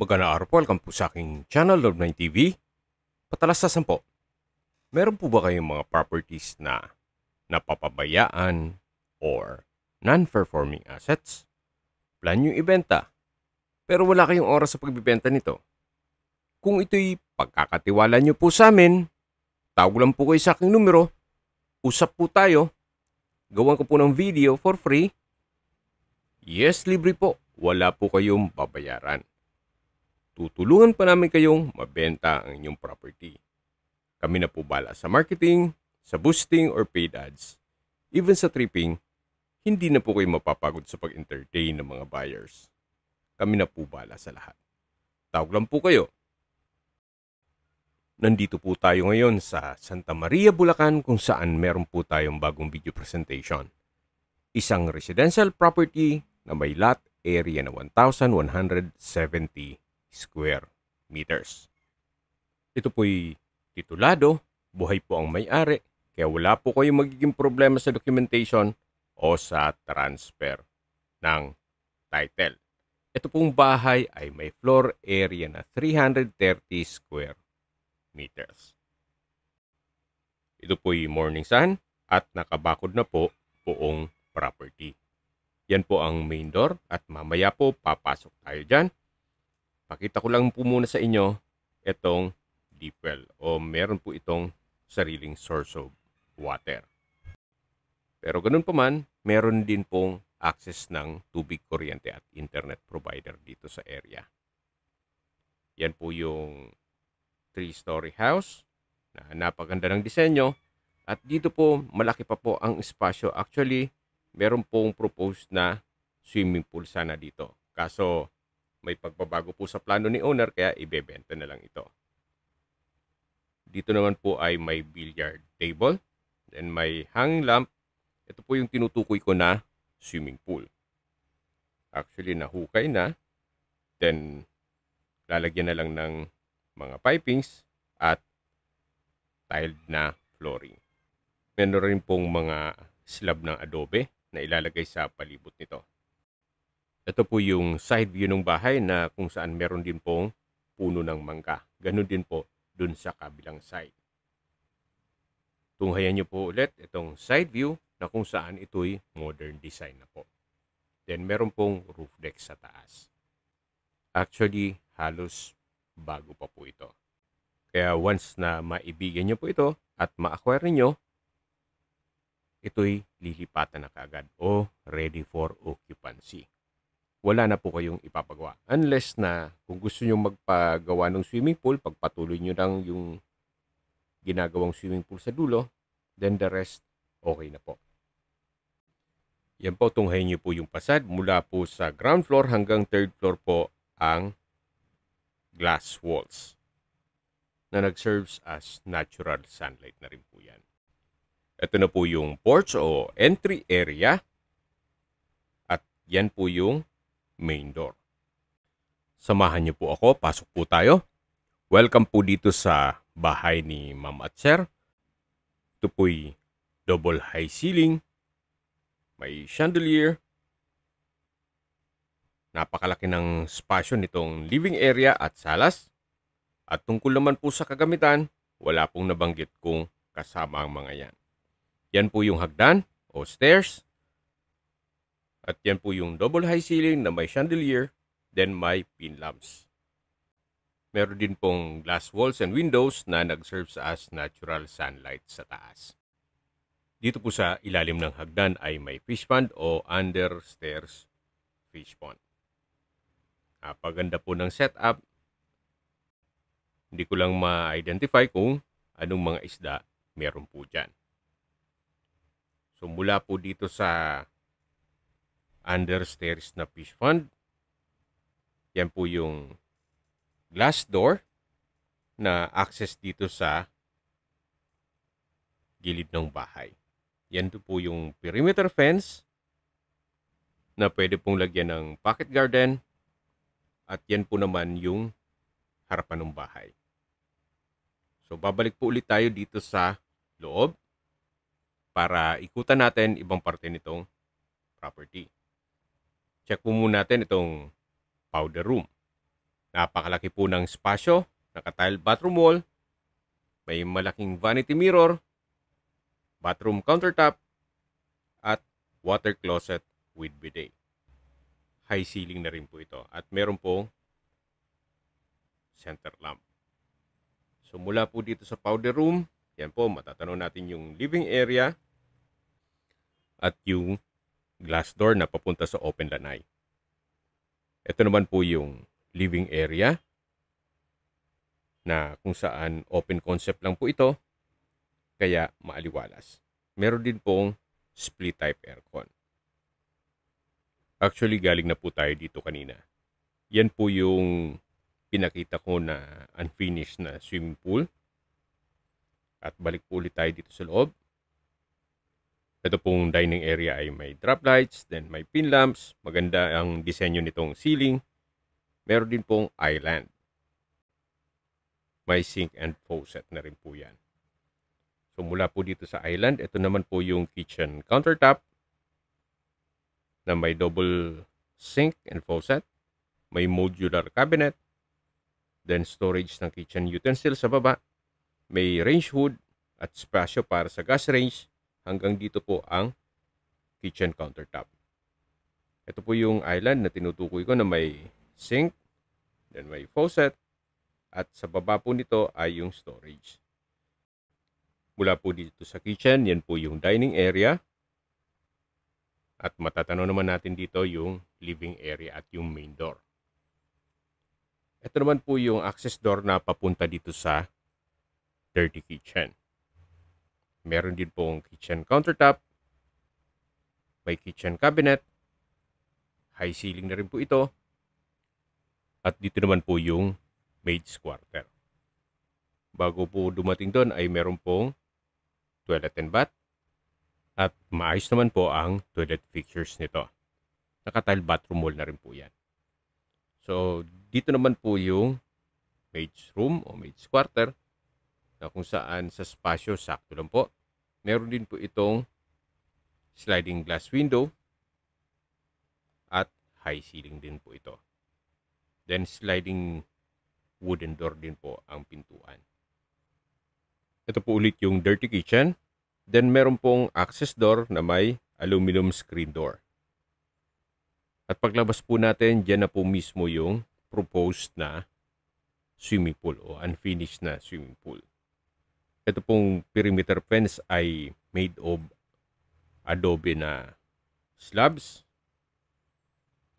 Magandang araw po, welcome po sa aking channel, Love 9 TV. Patalas sa sampo, meron po ba kayong mga properties na napapabayaan or non-performing assets? Plan nyo ibenta, pero wala kayong oras sa pagbibenta nito. Kung ito'y pagkakatiwala nyo po sa amin, tawag lang po kayo sa aking numero, usap po tayo, gawan ko po ng video for free. Yes, libre po, wala po kayong babayaran tutulungan pa namin kayong mabenta ang inyong property. Kami na po bala sa marketing, sa boosting or paid ads, even sa tripping, hindi na po kayo mapapagod sa pag-entertain ng mga buyers. Kami na po bala sa lahat. Tawag lang po kayo. Nandito po tayo ngayon sa Santa Maria, Bulacan kung saan meron po tayong bagong video presentation. Isang residential property na may lot area na 1,170 square meters. Ito po'y titulado, buhay po ang may-ari, kaya wala po kayong magiging problema sa documentation o sa transfer ng title. Ito pong bahay ay may floor area na 330 square meters. Ito po'y morning sun at nakabakod na po buong property. Yan po ang main door at mamaya po papasok tayo dyan Pakita ko lang po muna sa inyo itong deep well o meron po itong sariling source of water. Pero ganun pa man, meron din pong access ng tubig kuryente at internet provider dito sa area. Yan po yung three-story house na napaganda ng disenyo. At dito po, malaki pa po ang espasyo. Actually, meron pong proposed na swimming pool sana dito. Kaso, may pagbabago po sa plano ni owner kaya ibebenta na lang ito. Dito naman po ay may billiard table. Then may hang lamp. Ito po yung tinutukoy ko na swimming pool. Actually, nahukay na. Then, lalagyan na lang ng mga pipings at tiled na flooring. Meron rin pong mga slab ng adobe na ilalagay sa palibot nito. Ito po yung side view ng bahay na kung saan meron din pong puno ng mangga. Ganun din po dun sa kabilang side. Tunghayan nyo po ulit itong side view na kung saan ito'y modern design na po. Then meron pong roof deck sa taas. Actually, halos bago pa po ito. Kaya once na maibigan nyo po ito at ma-acquire nyo, ito'y lilipatan na kagad o ready for occupancy wala na po kayong ipapagawa. Unless na kung gusto nyo magpagawa ng swimming pool, pagpatuloy nyo lang yung ginagawang swimming pool sa dulo, then the rest, okay na po. Yan po, tunghayin nyo po yung pasad mula po sa ground floor hanggang third floor po ang glass walls na nag-serves as natural sunlight na rin po yan. Ito na po yung porch o entry area. At yan po yung main door. Samahan niyo po ako, pasok po tayo. Welcome po dito sa bahay ni Ma'am at Sir. Ito po'y double high ceiling. May chandelier. Napakalaki ng spasyo nitong living area at salas. At tungkol naman po sa kagamitan, wala pong nabanggit kung kasama ang mga yan. Yan po yung hagdan o stairs at yan po yung double high ceiling na may chandelier, then may pin lamps. Meron din pong glass walls and windows na nag-serve sa as natural sunlight sa taas. Dito po sa ilalim ng hagdan ay may fish pond o under stairs fish pond. Napaganda po ng setup. Hindi ko lang ma-identify kung anong mga isda meron po dyan. So mula po dito sa Understairs na Fish Fund. Yan po yung glass door na access dito sa gilid ng bahay. Yan to po yung perimeter fence na pwede pong lagyan ng pocket garden at yan po naman yung harapan ng bahay. So babalik po ulit tayo dito sa loob para ikutan natin ibang parte nitong property. Check po muna natin itong powder room. Napakalaki po ng spasyo, nakatile bathroom wall, may malaking vanity mirror, bathroom countertop, at water closet with bidet. High ceiling na rin po ito at meron po center lamp. So mula po dito sa powder room, yan po, matatanaw natin yung living area at yung glass door na papunta sa open lanai. Ito naman po yung living area na kung saan open concept lang po ito kaya maaliwalas. Meron din pong split type aircon. Actually galing na po tayo dito kanina. Yan po yung pinakita ko na unfinished na swimming pool. At balik po ulit tayo dito sa loob. Ito pong dining area ay may drop lights, then may pin lamps. Maganda ang disenyo nitong ceiling. Meron din pong island. May sink and faucet na rin po yan. So mula po dito sa island, ito naman po yung kitchen countertop na may double sink and faucet. May modular cabinet. Then storage ng kitchen utensils sa baba. May range hood at spasyo para sa gas range Hanggang dito po ang kitchen countertop. Ito po yung island na tinutukoy ko na may sink, then may faucet, at sa baba po nito ay yung storage. Mula po dito sa kitchen, yan po yung dining area. At matatanaw naman natin dito yung living area at yung main door. Ito naman po yung access door na papunta dito sa dirty kitchen. Meron din pong kitchen countertop. May kitchen cabinet. High ceiling na rin po ito. At dito naman po yung maid's quarter. Bago po dumating doon ay meron pong toilet and bath. At maayos naman po ang toilet fixtures nito. Nakatile bathroom wall na rin po yan. So, dito naman po yung maid's room o maid's quarter na kung saan sa spasyo, sakto lang po. Meron din po itong sliding glass window at high ceiling din po ito. Then sliding wooden door din po ang pintuan. Ito po ulit yung dirty kitchen. Then meron pong access door na may aluminum screen door. At paglabas po natin, dyan na po mismo yung proposed na swimming pool o unfinished na swimming pool ito pong perimeter fence ay made of adobe na slabs.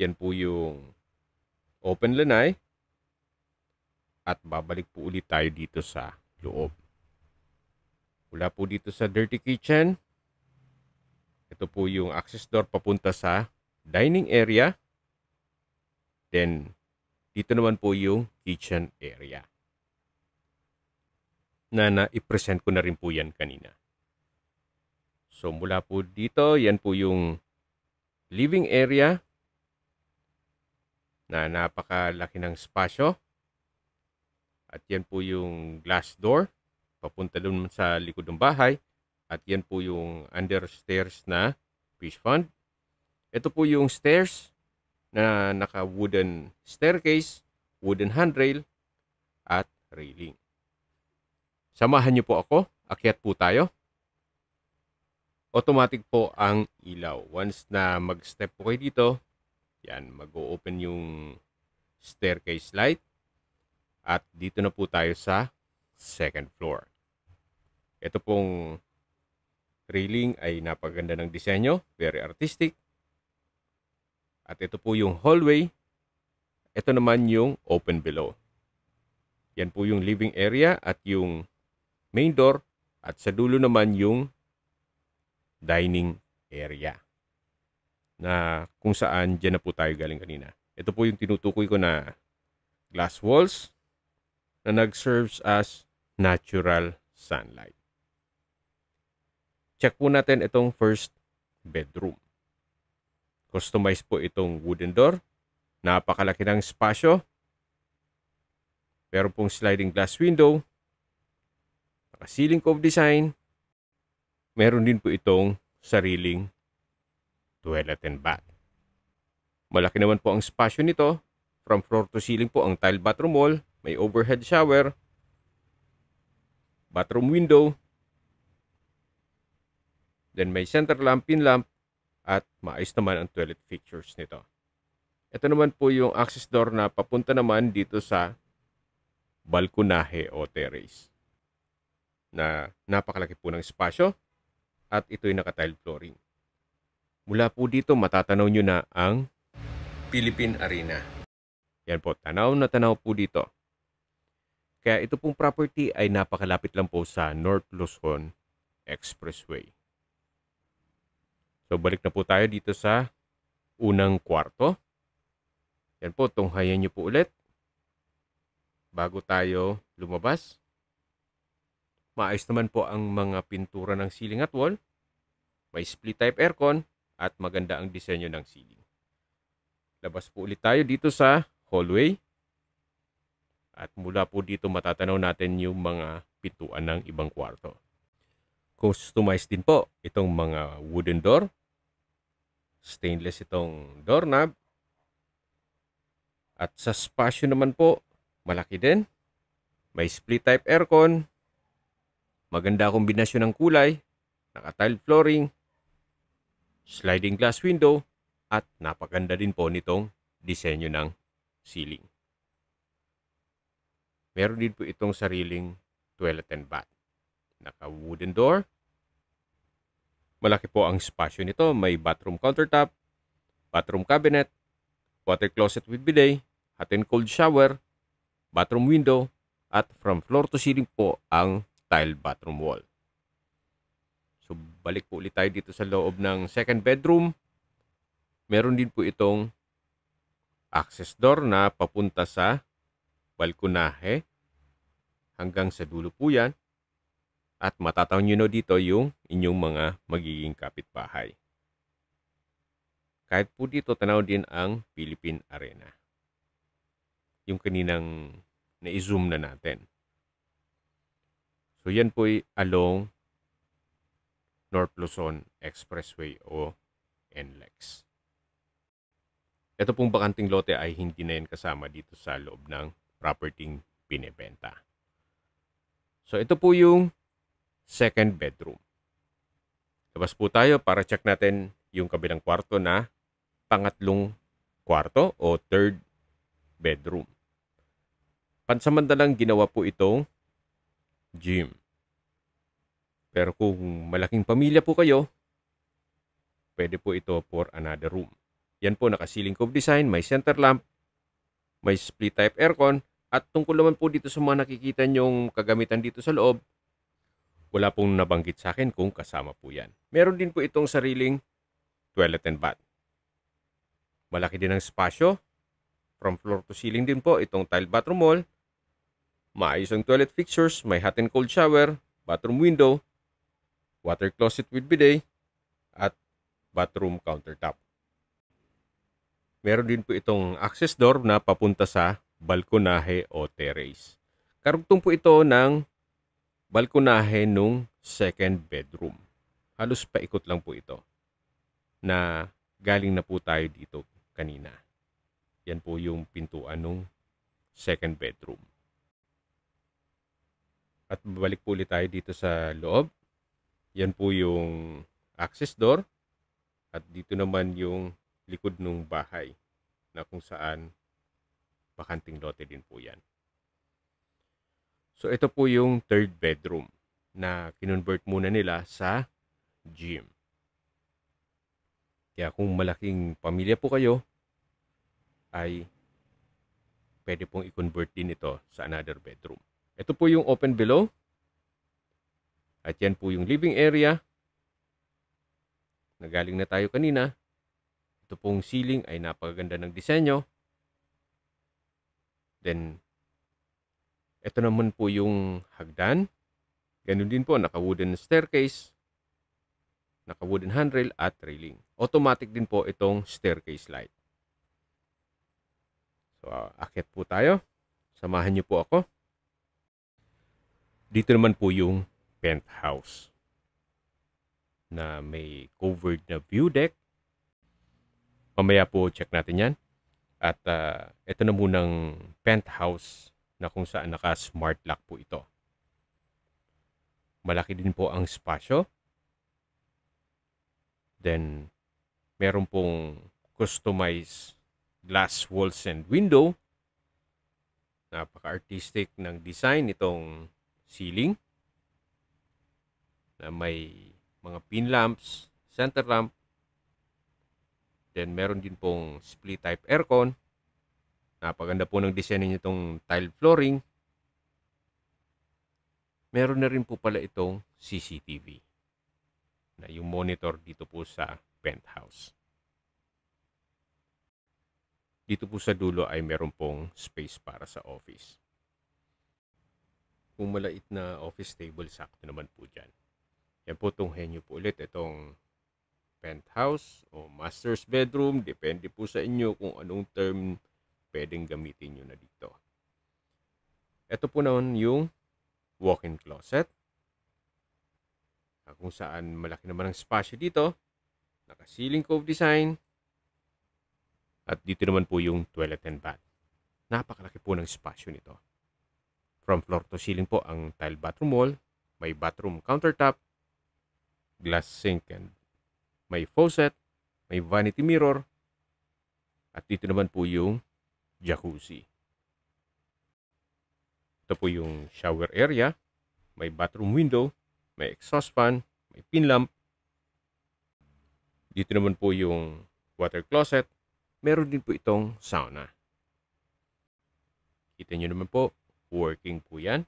Yan po yung open lanai. At babalik po ulit tayo dito sa loob. Wala po dito sa dirty kitchen. Ito po yung access door papunta sa dining area. Then, dito naman po yung kitchen area na na-present ko na rin po yan kanina. So mula po dito, yan po yung living area na napakalaki ng spasyo. At yan po yung glass door papunta doon sa likod ng bahay. At yan po yung understairs na fish pond. Ito po yung stairs na naka wooden staircase, wooden handrail, at railing. Samahan niyo po ako. Akyat po tayo. Automatic po ang ilaw. Once na mag-step po kayo dito, yan, mag-open yung staircase light. At dito na po tayo sa second floor. Ito pong railing ay napaganda ng disenyo. Very artistic. At ito po yung hallway. Ito naman yung open below. Yan po yung living area at yung main door at sa dulo naman yung dining area na kung saan dyan na po tayo galing kanina. Ito po yung tinutukoy ko na glass walls na nag-serves as natural sunlight. Check po natin itong first bedroom. Customized po itong wooden door. Napakalaki ng spasyo. Pero pong sliding glass window Ceiling Cove Design, meron din po itong sariling toilet and bath. Malaki naman po ang spasyo nito. From floor to ceiling po ang tile bathroom wall, may overhead shower, bathroom window, then may center lamp, pin lamp, at maayos naman ang toilet fixtures nito. Ito naman po yung access door na papunta naman dito sa balkonahe o terrace na napakalaki po ng espasyo at ito ay naka-tiled flooring. Mula po dito matatanaw nyo na ang Philippine Arena. Yan po, tanaw na tanaw po dito. Kaya ito pong property ay napakalapit lang po sa North Luzon Expressway. So balik na po tayo dito sa unang kwarto. Yan po, tunghayan nyo po ulit bago tayo lumabas. Maayos naman po ang mga pintura ng ceiling at wall. May split type aircon at maganda ang disenyo ng ceiling. Labas po ulit tayo dito sa hallway. At mula po dito matatanaw natin yung mga pintuan ng ibang kwarto. Customized din po itong mga wooden door. Stainless itong doorknob. At sa spasyo naman po, malaki din. May split type aircon Maganda kombinasyon ng kulay, naka-tile flooring, sliding glass window, at napaganda din po nitong disenyo ng ceiling. Meron din po itong sariling toilet and bath. Naka-wooden door. Malaki po ang spasyo nito. May bathroom countertop, bathroom cabinet, water closet with bidet, hot and cold shower, bathroom window, at from floor to ceiling po ang tile bathroom wall. So balik po ulit tayo dito sa loob ng second bedroom. Meron din po itong access door na papunta sa balkonahe hanggang sa dulo po yan. At matataw nyo na dito yung inyong mga magiging kapitbahay. Kahit po dito, tanaw din ang Philippine Arena. Yung kaninang na-zoom na natin. So yan po ay along North Luzon Expressway o NLEX. Ito pong bakanting lote ay hindi na yan kasama dito sa loob ng property binebenta. So ito po yung second bedroom. Labas po tayo para check natin yung kabilang kwarto na pangatlong kwarto o third bedroom. Pansamantalang ginawa po itong gym. Pero kung malaking pamilya po kayo, pwede po ito for another room. Yan po nakasiling cove design, may center lamp, may split type aircon, at tungkol naman po dito sa mga nakikita nyong kagamitan dito sa loob, wala pong nabanggit sa akin kung kasama po yan. Meron din po itong sariling toilet and bath. Malaki din ang spasyo. From floor to ceiling din po itong tile bathroom wall maayos ang toilet fixtures, may hot and cold shower, bathroom window, water closet with bidet, at bathroom countertop. Meron din po itong access door na papunta sa balkonahe o terrace. Karugtong po ito ng balkonahe nung second bedroom. Halos paikot lang po ito na galing na po tayo dito kanina. Yan po yung pintuan nung second bedroom. At babalik po ulit tayo dito sa loob. Yan po yung access door. At dito naman yung likod ng bahay na kung saan bakanting lote din po yan. So ito po yung third bedroom na kinonvert muna nila sa gym. Kaya kung malaking pamilya po kayo, ay pwede pong i-convert din ito sa another bedroom. Ito po yung open below. At yan po yung living area. Nagaling na tayo kanina. Ito pong ceiling ay napakaganda ng disenyo. Then, ito naman po yung hagdan. Ganun din po, naka-wooden staircase, naka-wooden handrail at railing. Automatic din po itong staircase light. So, uh, akit po tayo. Samahan niyo po ako. Dito naman po yung penthouse na may covered na view deck. Mamaya po check natin yan. At uh, ito na munang penthouse na kung saan naka-smart lock po ito. Malaki din po ang spasyo. Then, meron pong customized glass walls and window. Napaka-artistic ng design itong ceiling na may mga pin lamps, center lamp. Then meron din pong split type aircon. Napaganda po ng disenyo nitong tile flooring. Meron na rin po pala itong CCTV na yung monitor dito po sa penthouse. Dito po sa dulo ay meron pong space para sa office kung malait na office table, sakto naman po dyan. Yan po tunghen nyo po ulit itong penthouse o master's bedroom. Depende po sa inyo kung anong term pwedeng gamitin nyo na dito. Ito po naman yung walk-in closet. Ah, kung saan malaki naman ang spasyo dito. Naka-ceiling cove design. At dito naman po yung toilet and bath. Napakalaki po ng spasyo nito. From floor to ceiling po ang tile bathroom wall, may bathroom countertop, glass sink and may faucet, may vanity mirror, at dito naman po yung jacuzzi. Ito po yung shower area, may bathroom window, may exhaust fan, may pin lamp. Dito naman po yung water closet, meron din po itong sauna. Kita nyo naman po, Working po yan.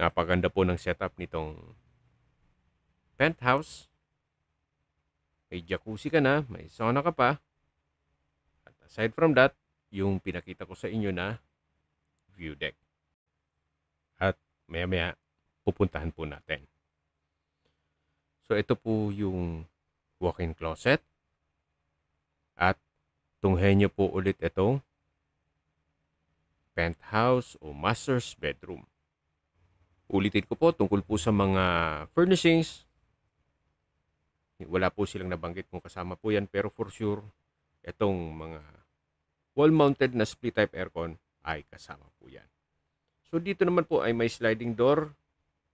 Napaganda po ng setup nitong penthouse. May jacuzzi ka na, may sauna ka pa. At aside from that, yung pinakita ko sa inyo na view deck. At maya maya pupuntahan po natin. So ito po yung walk-in closet. At tunghen nyo po ulit itong penthouse o master's bedroom. Ulitin ko po tungkol po sa mga furnishings. Wala po silang nabanggit kung kasama po yan pero for sure itong mga wall-mounted na split-type aircon ay kasama po yan. So dito naman po ay may sliding door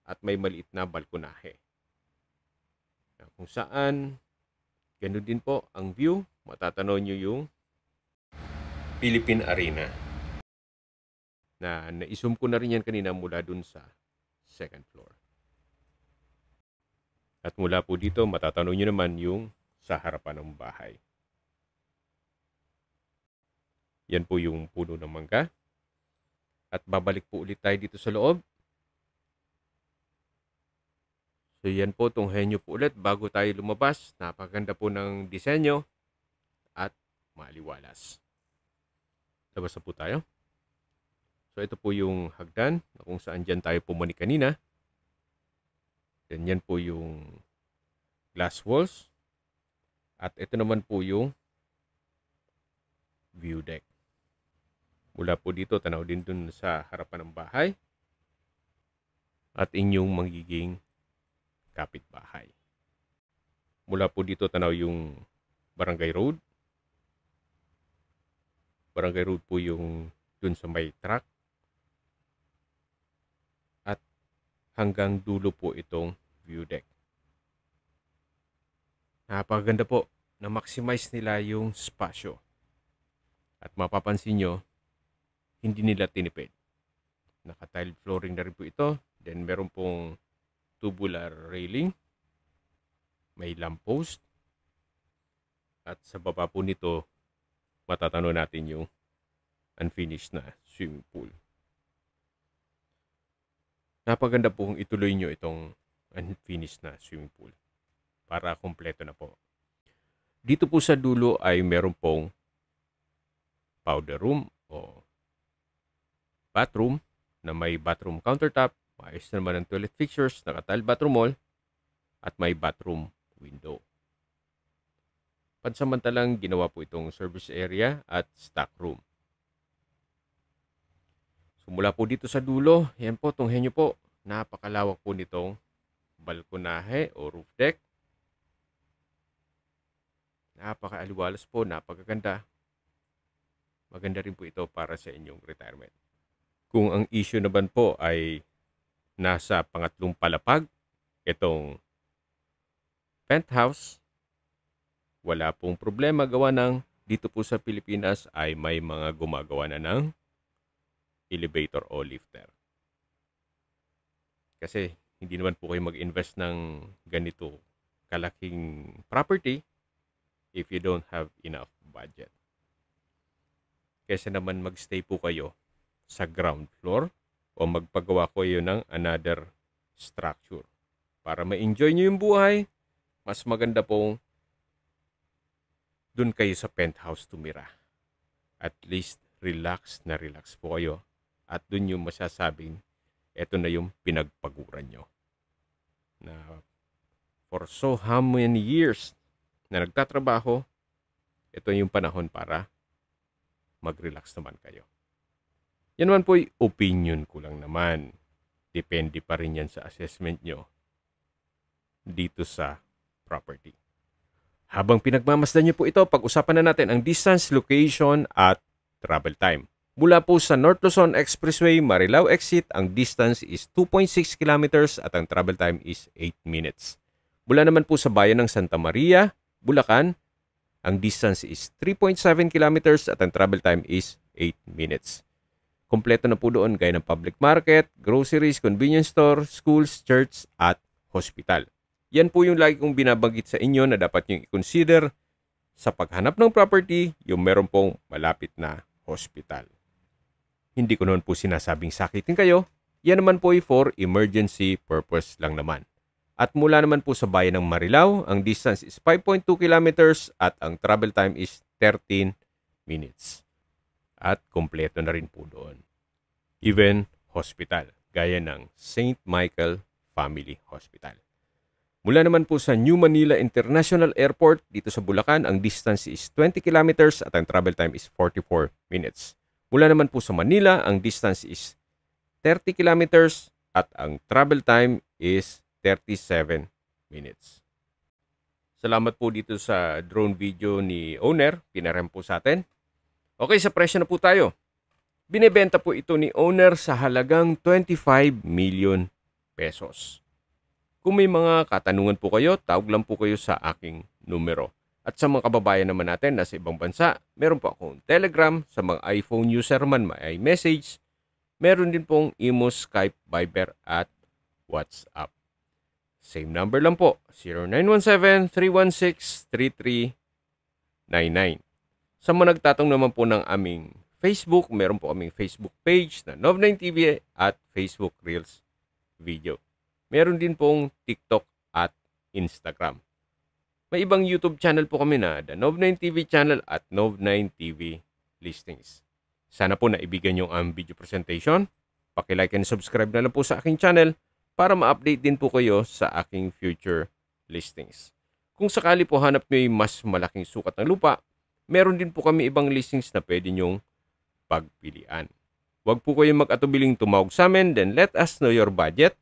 at may maliit na balkonahe. Kung saan, ganun din po ang view. Matatanaw nyo yung Philippine Arena na naisum ko na rin yan kanina mula dun sa second floor. At mula po dito, matatanong nyo naman yung sa harapan ng bahay. Yan po yung puno ng mangga. At babalik po ulit tayo dito sa loob. So yan po, tunghayan nyo po ulit bago tayo lumabas. Napaganda po ng disenyo at maliwalas. Labas na po tayo ito po yung hagdan na kung saan dyan tayo pumani kanina. Then yan po yung glass walls. At ito naman po yung view deck. Mula po dito, tanaw din dun sa harapan ng bahay at inyong magiging kapitbahay. Mula po dito, tanaw yung barangay road. Barangay road po yung dun sa may truck. hanggang dulo po itong view deck. Napakaganda po na maximize nila yung spasyo. At mapapansin nyo, hindi nila tinipid. Naka-tiled flooring na rin po ito. Then meron pong tubular railing. May lamppost. At sa baba po nito, matatano natin yung unfinished na swimming pool napaganda kung ituloy nyo itong unfinished na swimming pool para kompleto na po. Dito po sa dulo ay meron pong powder room o bathroom na may bathroom countertop, maayos naman ng toilet fixtures, nakatile bathroom wall, at may bathroom window. Pansamantalang ginawa po itong service area at stock room. So po dito sa dulo, yan po, tunghen nyo po, Napakalawak po nitong balkonahe o roof deck. Napakaalwalas po, napakaganda. Maganda rin po ito para sa inyong retirement. Kung ang issue naman po ay nasa pangatlong palapag, itong penthouse, wala pong problema gawa ng dito po sa Pilipinas ay may mga gumagawa na ng elevator o lifter. Kasi hindi naman po kayo mag-invest ng ganito kalaking property if you don't have enough budget. Kesa naman magstay po kayo sa ground floor o magpagawa ko kayo ng another structure. Para ma-enjoy nyo yung buhay, mas maganda pong dun kayo sa penthouse tumira. At least relax na relax po kayo at dun yung masasabing ito na yung pinagpaguran nyo. Na for so how many years na nagtatrabaho, ito yung panahon para mag-relax naman kayo. Yan naman po opinion ko lang naman. Depende pa rin yan sa assessment nyo dito sa property. Habang pinagmamasdan nyo po ito, pag-usapan na natin ang distance, location, at travel time. Mula po sa North Luzon Expressway, Marilao Exit, ang distance is 2.6 kilometers at ang travel time is 8 minutes. Mula naman po sa bayan ng Santa Maria, Bulacan, ang distance is 3.7 kilometers at ang travel time is 8 minutes. Kompleto na po doon gaya ng public market, groceries, convenience store, schools, church at hospital. Yan po yung lagi kong binabanggit sa inyo na dapat nyo i-consider sa paghanap ng property yung meron pong malapit na hospital. Hindi ko noon po sinasabing sakitin kayo. Yan naman po ay for emergency purpose lang naman. At mula naman po sa bayan ng Marilao, ang distance is 5.2 kilometers at ang travel time is 13 minutes. At kompleto na rin po doon. Even hospital, gaya ng St. Michael Family Hospital. Mula naman po sa New Manila International Airport dito sa Bulacan, ang distance is 20 kilometers at ang travel time is 44 minutes. Mula naman po sa Manila, ang distance is 30 kilometers at ang travel time is 37 minutes. Salamat po dito sa drone video ni owner. Pinaram po sa atin. Okay, sa presyo na po tayo. Binebenta po ito ni owner sa halagang 25 million pesos. Kung may mga katanungan po kayo, tawag lang po kayo sa aking numero at sa mga kababayan naman natin na sa ibang bansa, meron po akong Telegram, sa mga iPhone user man may iMessage, meron din pong Imo, Skype, Viber at WhatsApp. Same number lang po, 0917-316-3399. Sa mga nagtatong naman po ng aming Facebook, meron po aming Facebook page na Nov9 TV at Facebook Reels video. Meron din pong TikTok at Instagram. May ibang YouTube channel po kami na The Nov9 TV channel at Nov9 TV listings. Sana po naibigan yung ang video presentation. Pakilike and subscribe na lang po sa aking channel para ma-update din po kayo sa aking future listings. Kung sakali po hanap nyo yung mas malaking sukat ng lupa, meron din po kami ibang listings na pwede nyong pagpilian. Huwag po kayong mag-atubiling tumawag sa amin, then let us know your budget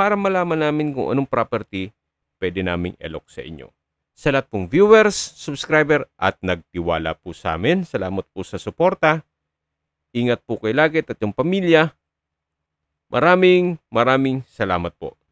para malaman namin kung anong property pwede naming elok sa inyo sa lahat pong viewers, subscriber at nagtiwala po sa amin. Salamat po sa suporta. Ingat po kayo lagi at yung pamilya. Maraming maraming salamat po.